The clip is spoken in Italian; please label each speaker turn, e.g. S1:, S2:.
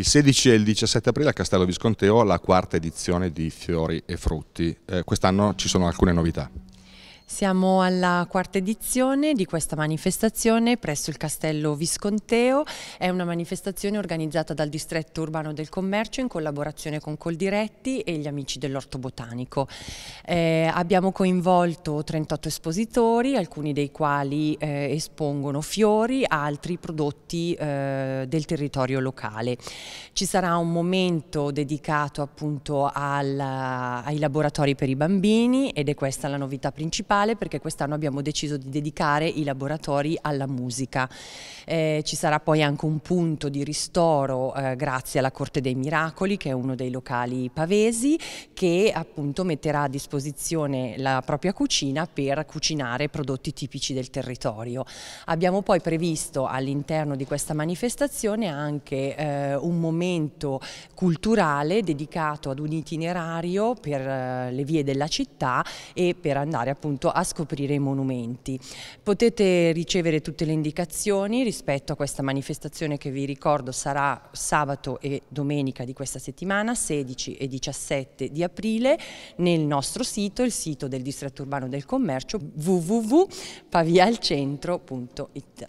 S1: Il 16 e il 17 aprile a Castello Visconteo la quarta edizione di Fiori e Frutti. Eh, Quest'anno ci sono alcune novità.
S2: Siamo alla quarta edizione di questa manifestazione presso il Castello Visconteo. È una manifestazione organizzata dal Distretto Urbano del Commercio in collaborazione con Coldiretti e gli amici dell'Orto Botanico. Eh, abbiamo coinvolto 38 espositori, alcuni dei quali eh, espongono fiori, altri prodotti eh, del territorio locale. Ci sarà un momento dedicato appunto alla, ai laboratori per i bambini ed è questa la novità principale musicale perché quest'anno abbiamo deciso di dedicare i laboratori alla musica. Eh, ci sarà poi anche un punto di ristoro eh, grazie alla Corte dei Miracoli che è uno dei locali pavesi che appunto metterà a disposizione la propria cucina per cucinare prodotti tipici del territorio. Abbiamo poi previsto all'interno di questa manifestazione anche eh, un momento culturale dedicato ad un itinerario per eh, le vie della città e per andare appunto a scoprire i monumenti. Potete ricevere tutte le indicazioni rispetto a questa manifestazione che vi ricordo sarà sabato e domenica di questa settimana, 16 e 17 di aprile, nel nostro sito, il sito del distretto urbano del commercio www.pavialcentro.it.